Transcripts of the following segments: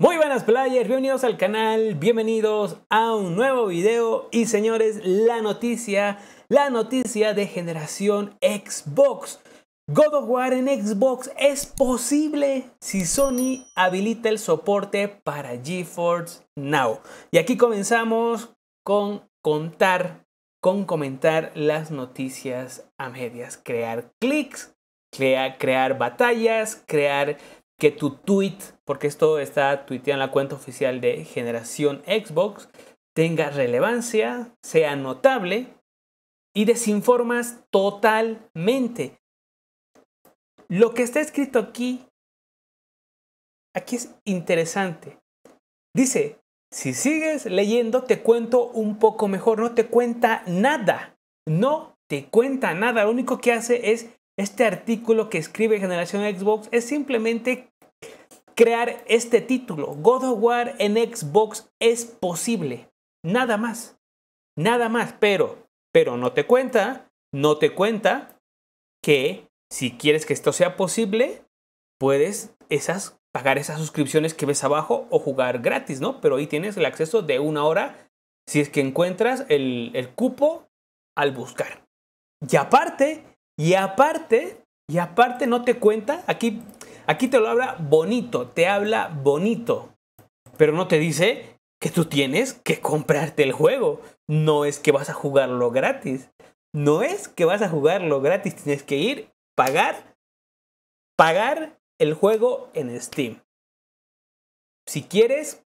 Muy buenas players, bienvenidos al canal, bienvenidos a un nuevo video y señores, la noticia, la noticia de generación Xbox. God of War en Xbox es posible si Sony habilita el soporte para GeForce Now. Y aquí comenzamos con contar, con comentar las noticias a medias, crear clics, crear batallas, crear que tu tweet, porque esto está tuiteado en la cuenta oficial de Generación Xbox, tenga relevancia, sea notable y desinformas totalmente. Lo que está escrito aquí, aquí es interesante. Dice, si sigues leyendo te cuento un poco mejor, no te cuenta nada, no te cuenta nada, lo único que hace es este artículo que escribe Generación Xbox es simplemente crear este título. God of War en Xbox es posible. Nada más. Nada más. Pero, pero no te cuenta, no te cuenta que si quieres que esto sea posible, puedes esas, pagar esas suscripciones que ves abajo o jugar gratis, ¿no? Pero ahí tienes el acceso de una hora si es que encuentras el, el cupo al buscar. Y aparte, y aparte, y aparte no te cuenta, aquí Aquí te lo habla bonito, te habla bonito, pero no te dice que tú tienes que comprarte el juego. No es que vas a jugarlo gratis. No es que vas a jugarlo gratis, tienes que ir, pagar, pagar el juego en Steam. Si quieres,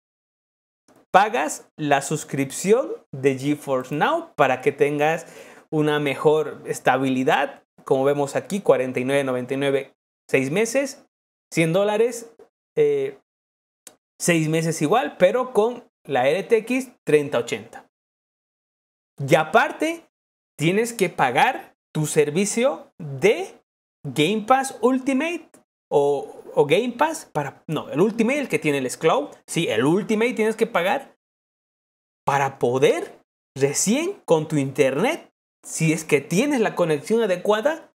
pagas la suscripción de GeForce Now para que tengas una mejor estabilidad. Como vemos aquí, 49.99 6 meses 100 dólares, eh, 6 meses igual, pero con la RTX 3080. Y aparte, tienes que pagar tu servicio de Game Pass Ultimate o, Game Pass para... No, el Ultimate, el que tiene el Scloud. Sí, el Ultimate tienes que pagar para poder recién con tu internet, si es que tienes la conexión adecuada,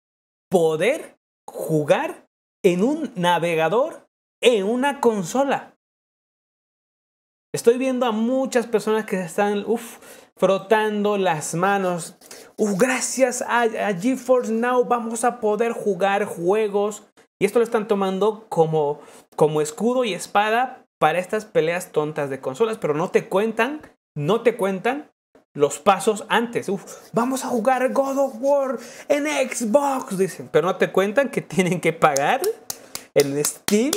poder jugar en un navegador, en una consola. Estoy viendo a muchas personas que están frotando las manos. gracias a, a GeForce Now vamos a poder jugar juegos. Y esto lo están tomando como escudo y espada para estas peleas tontas de consolas. Pero no te cuentan, no te cuentan los pasos antes. vamos a jugar God of War en Xbox, dicen. Pero no te cuentan que tienen que pagar en Steam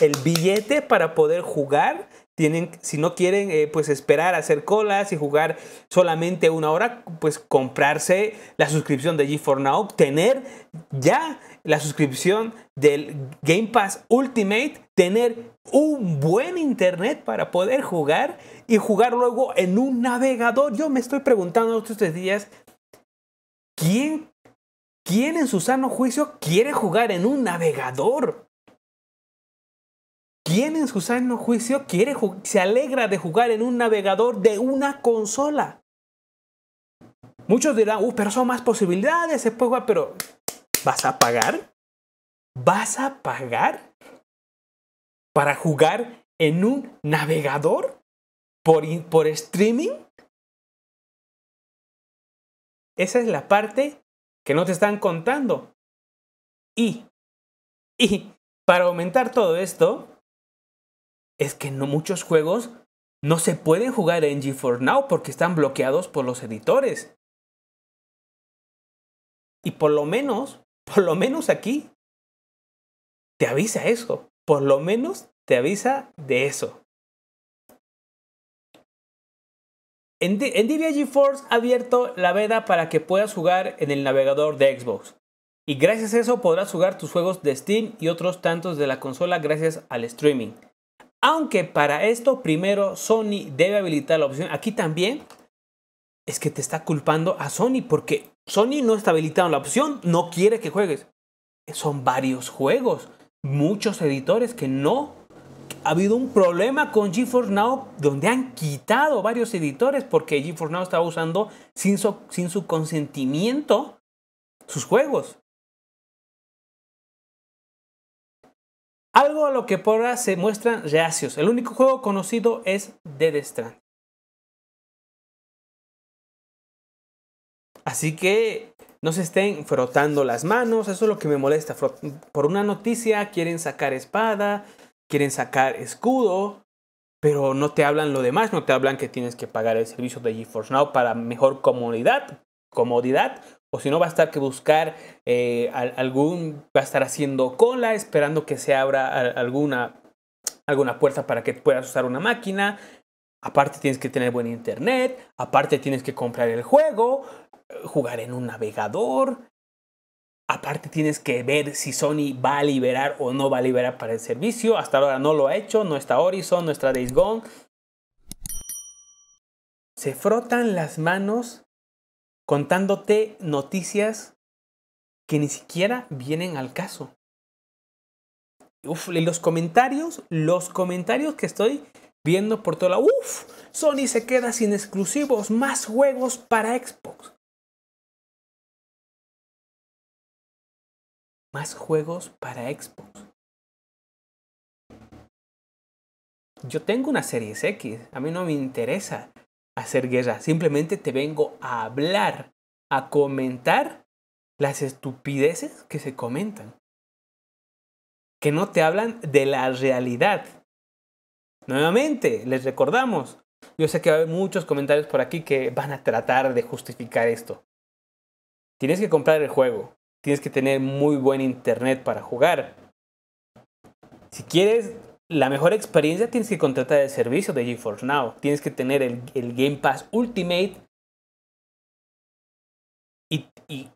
el billete para poder jugar. Tienen, si no quieren, eh, pues esperar a hacer colas y jugar solamente una hora, pues comprarse la suscripción de G4 Now, tener ya la suscripción del Game Pass Ultimate, tener un buen internet para poder jugar y jugar luego en un navegador. Yo me estoy preguntando estos tres días, ¿quién, en su sano juicio quiere jugar en un navegador? ¿Quién en su sano juicio quiere, se alegra de jugar en un navegador de una consola? Muchos dirán, uh, pero son más posibilidades, se puede pero ¿Vas a pagar? ¿Vas a pagar para jugar en un navegador por, streaming? Esa es la parte que no te están contando. Y, y para aumentar todo esto, es que no, muchos juegos no se pueden jugar en GeForce Now porque están bloqueados por los editores. Y por lo menos por lo menos aquí te avisa eso. Por lo menos te avisa de eso. En, DVI GeForce ha abierto la veda para que puedas jugar en el navegador de Xbox. Y gracias a eso podrás jugar tus juegos de Steam y otros tantos de la consola gracias al streaming. Aunque para esto primero Sony debe habilitar la opción. Aquí también es que te está culpando a Sony porque Sony no está en la opción, no quiere que juegues. Son varios juegos, muchos editores que no. Ha habido un problema con GeForce Now donde han quitado varios editores porque GeForce Now estaba usando sin su, sin su consentimiento sus juegos. Algo a lo que por ahora se muestran reacios. El único juego conocido es Dead Strand. Así que no se estén frotando las manos, eso es lo que me molesta. Por una noticia quieren sacar espada, quieren sacar escudo, pero no te hablan lo demás, no te hablan que tienes que pagar el servicio de GeForce Now para mejor comodidad, comodidad o si no va a estar que buscar eh, algún, va a estar haciendo cola esperando que se abra alguna, alguna puerta para que puedas usar una máquina. Aparte tienes que tener buen internet, aparte tienes que comprar el juego, jugar en un navegador. Aparte tienes que ver si Sony va a liberar o no va a liberar para el servicio. Hasta ahora no lo ha hecho, no está Horizon, no está Days Gone. Se frotan las manos contándote noticias que ni siquiera vienen al caso. Uf, los comentarios, los comentarios que estoy viendo por toda la... Uf, Sony se queda sin exclusivos, más juegos para Xbox. más juegos para Xbox. Yo tengo una Series X, a mí no me interesa hacer guerra, simplemente te vengo a hablar, a comentar las estupideces que se comentan, que no te hablan de la realidad. Nuevamente, les recordamos, yo sé que hay muchos comentarios por aquí que van a tratar de justificar esto. Tienes que comprar el juego, tienes que tener muy buen internet para jugar. Si quieres la mejor experiencia, tienes que contratar el servicio de GeForce Now. Tienes que tener el, Game Pass Ultimate. Y,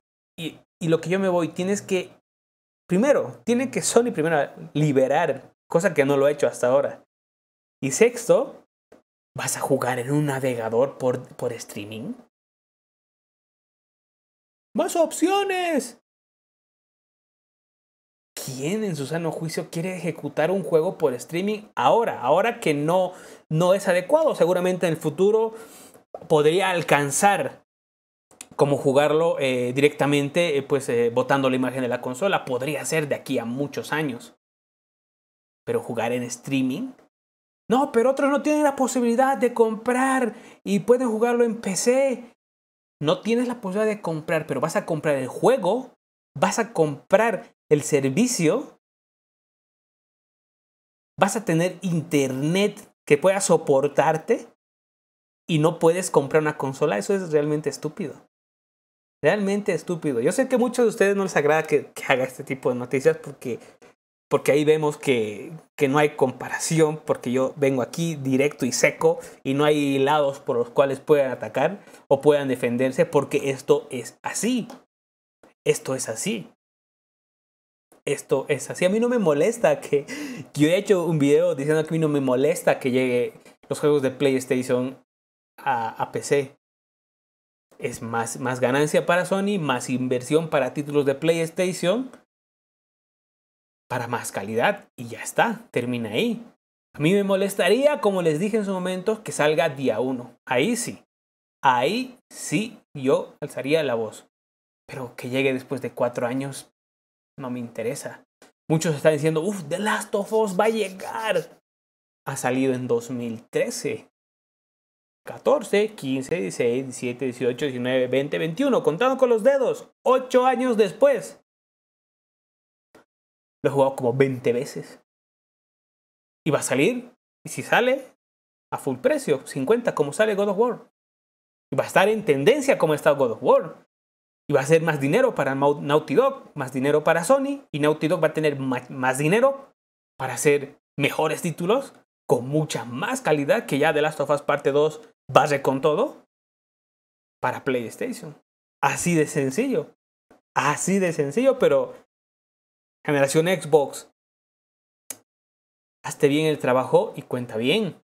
lo que yo me voy, tienes que. Primero, tiene que Sony primero liberar, cosa que no lo ha he hecho hasta ahora. Y sexto, ¿vas a jugar en un navegador por, por streaming? ¡Más opciones! ¿quién en su sano juicio quiere ejecutar un juego por streaming ahora? Ahora que no, no es adecuado. Seguramente en el futuro podría alcanzar como jugarlo eh, directamente, eh, pues eh, botando la imagen de la consola. Podría ser de aquí a muchos años. Pero jugar en streaming. No, pero otros no tienen la posibilidad de comprar y pueden jugarlo en PC. No tienes la posibilidad de comprar, pero vas a comprar el juego, vas a comprar el servicio, vas a tener internet que pueda soportarte y no puedes comprar una consola. Eso es realmente estúpido. Realmente estúpido. Yo sé que a muchos de ustedes no les agrada que, haga este tipo de noticias porque, porque ahí vemos que, que, no hay comparación, porque yo vengo aquí directo y seco y no hay lados por los cuales puedan atacar o puedan defenderse porque esto es así. Esto es así esto es así. A mí no me molesta que. Yo he hecho un video diciendo que a mí no me molesta que llegue los juegos de PlayStation a, PC. Es más, más ganancia para Sony, más inversión para títulos de PlayStation, para más calidad. Y ya está, termina ahí. A mí me molestaría, como les dije en su momento, que salga día 1. Ahí sí. Ahí sí yo alzaría la voz. Pero que llegue después de cuatro años, no me interesa. Muchos están diciendo, uff, The Last of Us va a llegar. Ha salido en 2013. 14, 15, 16, 17, 18, 19, 20, 21, contando con los dedos, 8 años después. Lo he jugado como 20 veces. Y va a salir, y si sale, a full precio, 50, como sale God of War. Y va a estar en tendencia como está God of War y va a ser más dinero para Naughty Dog, más dinero para Sony y Naughty Dog va a tener más, dinero para hacer mejores títulos con mucha más calidad que ya The Last of Us Parte 2 barre con todo para PlayStation. Así de sencillo. Así de sencillo, pero generación Xbox, hazte bien el trabajo y cuenta bien.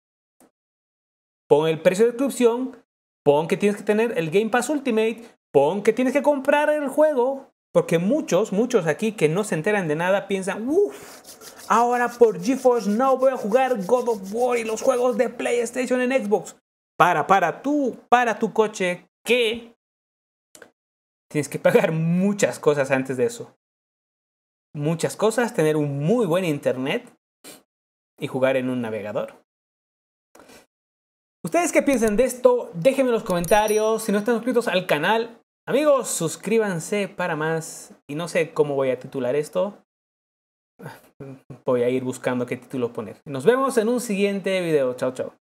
Pon el precio de suscripción, pon que tienes que tener el Game Pass Ultimate, que tienes que comprar el juego, porque muchos, muchos aquí que no se enteran de nada piensan, uff, ahora por GeForce no voy a jugar God of War y los juegos de PlayStation en Xbox. Para, para tú, para tu coche, que tienes que pagar muchas cosas antes de eso. Muchas cosas, tener un muy buen internet y jugar en un navegador. ¿Ustedes qué piensan de esto? Déjenme en los comentarios. Si no están suscritos al canal, Amigos, suscríbanse para más. Y no sé cómo voy a titular esto. Voy a ir buscando qué título poner. Nos vemos en un siguiente video. Chao, chao.